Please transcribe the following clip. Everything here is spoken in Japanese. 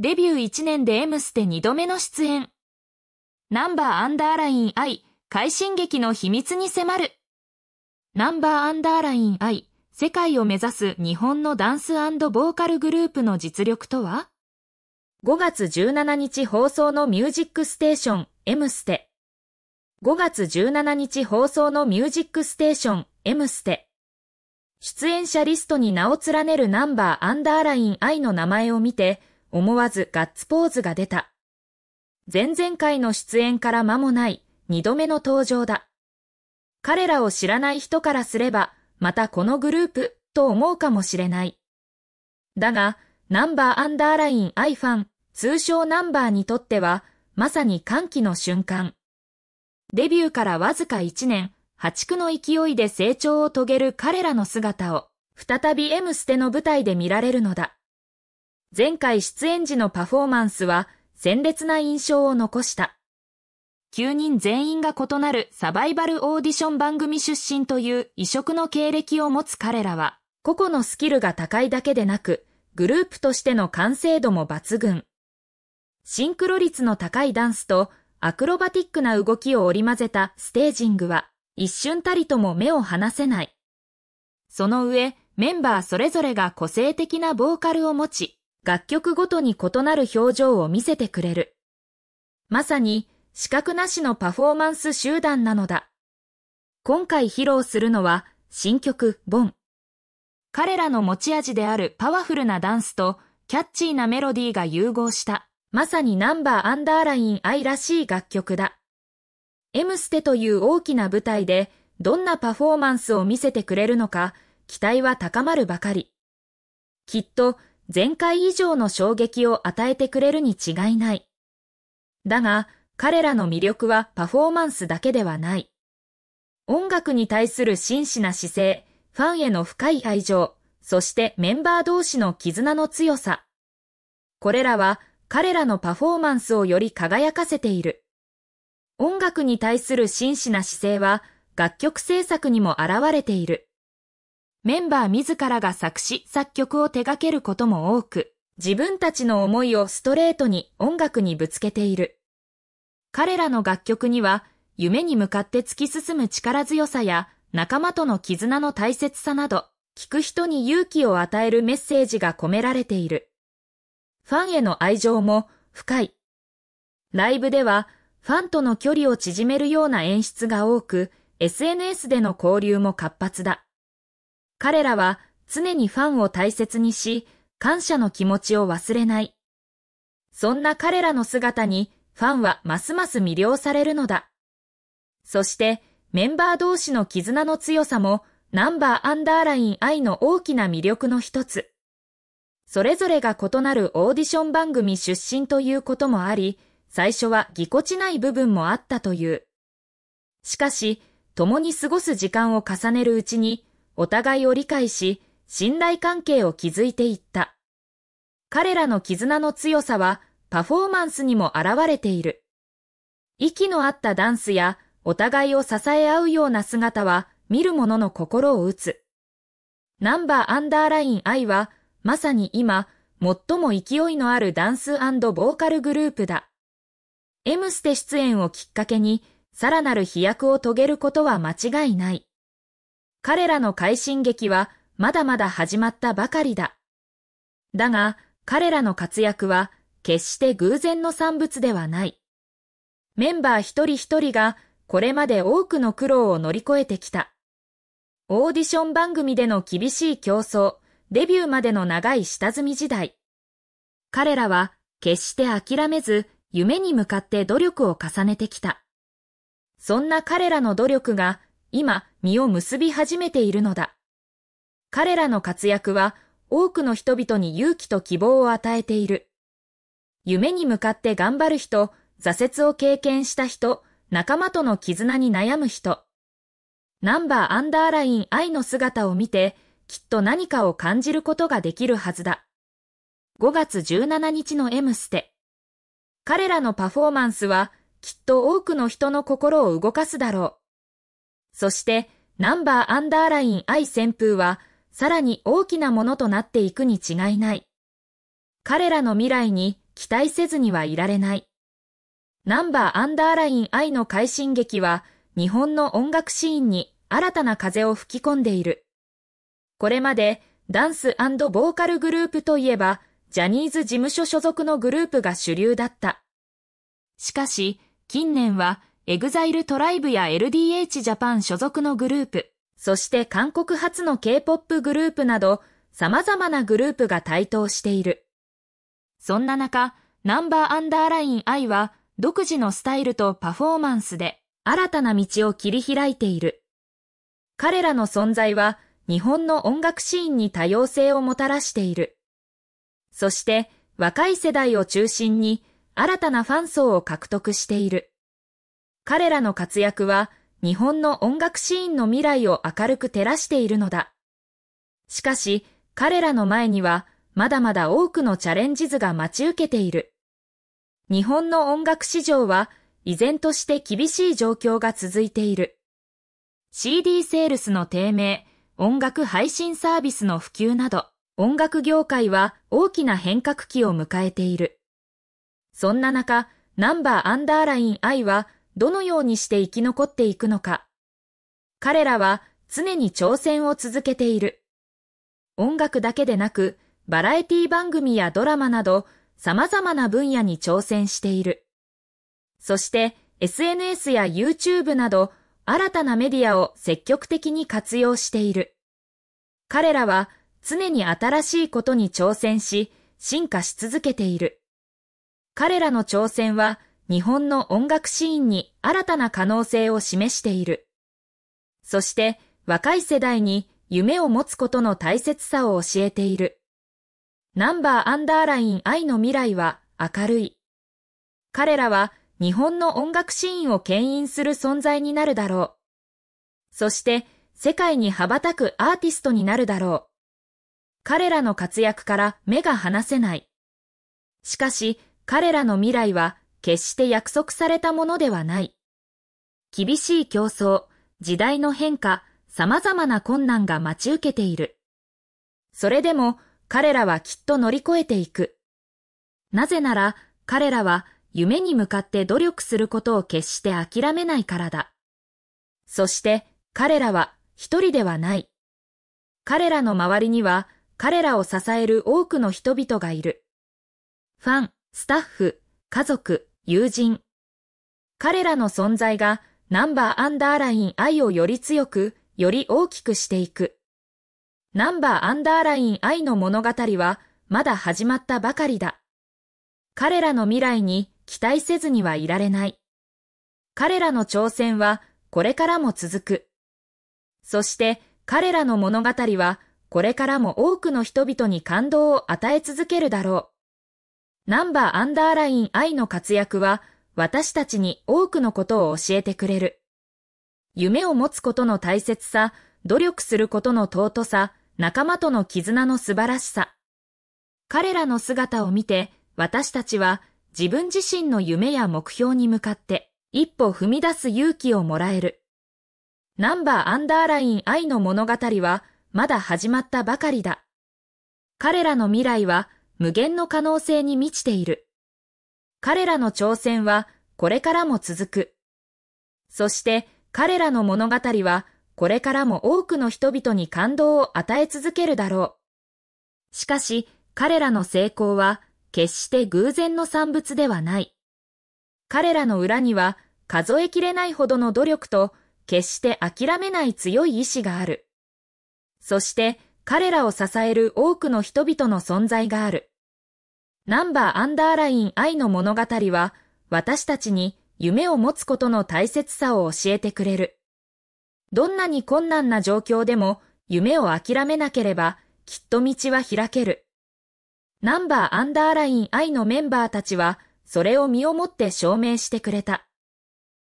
デビュー1年で M ステ2度目の出演。ナンバーアンダーライン I、快進撃の秘密に迫る。ナンバーアンダーライン I、世界を目指す日本のダンスボーカルグループの実力とは ?5 月17日放送のミュージックステーション M ステ。5月17日放送のミュージックステーション M ステ。出演者リストに名を連ねるナンバーアンダーライン I の名前を見て、思わずガッツポーズが出た。前々回の出演から間もない2度目の登場だ。彼らを知らない人からすれば、またこのグループと思うかもしれない。だが、ナンバーアンダーライン i ファン、通称ナンバーにとっては、まさに歓喜の瞬間。デビューからわずか1年、破竹の勢いで成長を遂げる彼らの姿を、再び M ステの舞台で見られるのだ。前回出演時のパフォーマンスは鮮烈な印象を残した。9人全員が異なるサバイバルオーディション番組出身という異色の経歴を持つ彼らは、個々のスキルが高いだけでなく、グループとしての完成度も抜群。シンクロ率の高いダンスとアクロバティックな動きを織り交ぜたステージングは、一瞬たりとも目を離せない。その上、メンバーそれぞれが個性的なボーカルを持ち、楽曲ごとに異なる表情を見せてくれる。まさに資格なしのパフォーマンス集団なのだ。今回披露するのは新曲ボン。彼らの持ち味であるパワフルなダンスとキャッチーなメロディーが融合した、まさにナンバーアンダーライン愛らしい楽曲だ。エムステという大きな舞台でどんなパフォーマンスを見せてくれるのか期待は高まるばかり。きっと前回以上の衝撃を与えてくれるに違いない。だが、彼らの魅力はパフォーマンスだけではない。音楽に対する真摯な姿勢、ファンへの深い愛情、そしてメンバー同士の絆の強さ。これらは彼らのパフォーマンスをより輝かせている。音楽に対する真摯な姿勢は楽曲制作にも現れている。メンバー自らが作詞、作曲を手掛けることも多く、自分たちの思いをストレートに音楽にぶつけている。彼らの楽曲には、夢に向かって突き進む力強さや、仲間との絆の大切さなど、聞く人に勇気を与えるメッセージが込められている。ファンへの愛情も深い。ライブでは、ファンとの距離を縮めるような演出が多く、SNS での交流も活発だ。彼らは常にファンを大切にし、感謝の気持ちを忘れない。そんな彼らの姿にファンはますます魅了されるのだ。そしてメンバー同士の絆の強さもナンバーアンダーライン愛の大きな魅力の一つ。それぞれが異なるオーディション番組出身ということもあり、最初はぎこちない部分もあったという。しかし、共に過ごす時間を重ねるうちに、お互いを理解し、信頼関係を築いていった。彼らの絆の強さはパフォーマンスにも現れている。息の合ったダンスやお互いを支え合うような姿は見る者の心を打つ。ナンバーアンダーライン I はまさに今最も勢いのあるダンスボーカルグループだ。M ステ出演をきっかけにさらなる飛躍を遂げることは間違いない。彼らの快進撃はまだまだ始まったばかりだ。だが、彼らの活躍は決して偶然の産物ではない。メンバー一人一人がこれまで多くの苦労を乗り越えてきた。オーディション番組での厳しい競争、デビューまでの長い下積み時代。彼らは決して諦めず、夢に向かって努力を重ねてきた。そんな彼らの努力が今実を結び始めているのだ。彼らの活躍は多くの人々に勇気と希望を与えている。夢に向かって頑張る人、挫折を経験した人、仲間との絆に悩む人。ナンバーアンダーライン愛の姿を見て、きっと何かを感じることができるはずだ。5月17日の M ステ。彼らのパフォーマンスは、きっと多くの人の心を動かすだろう。そして、ナンバーアンダーライン I 旋風は、さらに大きなものとなっていくに違いない。彼らの未来に期待せずにはいられない。ナンバーアンダーライン I の快進撃は、日本の音楽シーンに新たな風を吹き込んでいる。これまで、ダンスボーカルグループといえば、ジャニーズ事務所所属のグループが主流だった。しかし、近年はエグザイルトライブや LDH ジャパン所属のグループ、そして韓国発の K-POP グループなど、様々なグループが台頭している。そんな中、ナンバーアンダーライン I は、独自のスタイルとパフォーマンスで、新たな道を切り開いている。彼らの存在は、日本の音楽シーンに多様性をもたらしている。そして、若い世代を中心に、新たなファン層を獲得している。彼らの活躍は日本の音楽シーンの未来を明るく照らしているのだ。しかし、彼らの前にはまだまだ多くのチャレンジ図が待ち受けている。日本の音楽市場は依然として厳しい状況が続いている。CD セールスの低迷、音楽配信サービスの普及など、音楽業界は大きな変革期を迎えている。そんな中、ナンバーアンダーライン I はどのようにして生き残っていくのか。彼らは常に挑戦を続けている。音楽だけでなく、バラエティ番組やドラマなど、様々な分野に挑戦している。そして、SNS や YouTube など、新たなメディアを積極的に活用している。彼らは常に新しいことに挑戦し、進化し続けている。彼らの挑戦は日本の音楽シーンに新たな可能性を示している。そして若い世代に夢を持つことの大切さを教えている。ナンバーアンダーライン愛の未来は明るい。彼らは日本の音楽シーンを牽引する存在になるだろう。そして世界に羽ばたくアーティストになるだろう。彼らの活躍から目が離せない。しかし彼らの未来は決して約束されたものではない。厳しい競争、時代の変化、様々な困難が待ち受けている。それでも彼らはきっと乗り越えていく。なぜなら彼らは夢に向かって努力することを決して諦めないからだ。そして彼らは一人ではない。彼らの周りには彼らを支える多くの人々がいる。ファン、スタッフ、家族、友人。彼らの存在がナンバーアンダーライン愛をより強く、より大きくしていく。ナンバーアンダーライン愛の物語はまだ始まったばかりだ。彼らの未来に期待せずにはいられない。彼らの挑戦はこれからも続く。そして彼らの物語はこれからも多くの人々に感動を与え続けるだろう。ナンバーアンダーライン I の活躍は私たちに多くのことを教えてくれる。夢を持つことの大切さ、努力することの尊さ、仲間との絆の素晴らしさ。彼らの姿を見て私たちは自分自身の夢や目標に向かって一歩踏み出す勇気をもらえる。ナンバーアンダーライン I の物語はまだ始まったばかりだ。彼らの未来は無限の可能性に満ちている。彼らの挑戦はこれからも続く。そして彼らの物語はこれからも多くの人々に感動を与え続けるだろう。しかし彼らの成功は決して偶然の産物ではない。彼らの裏には数えきれないほどの努力と決して諦めない強い意志がある。そして彼らを支える多くの人々の存在がある。ナンバーアンダーライン愛の物語は、私たちに夢を持つことの大切さを教えてくれる。どんなに困難な状況でも夢を諦めなければきっと道は開ける。ナンバーアンダーライン愛のメンバーたちはそれを身をもって証明してくれた。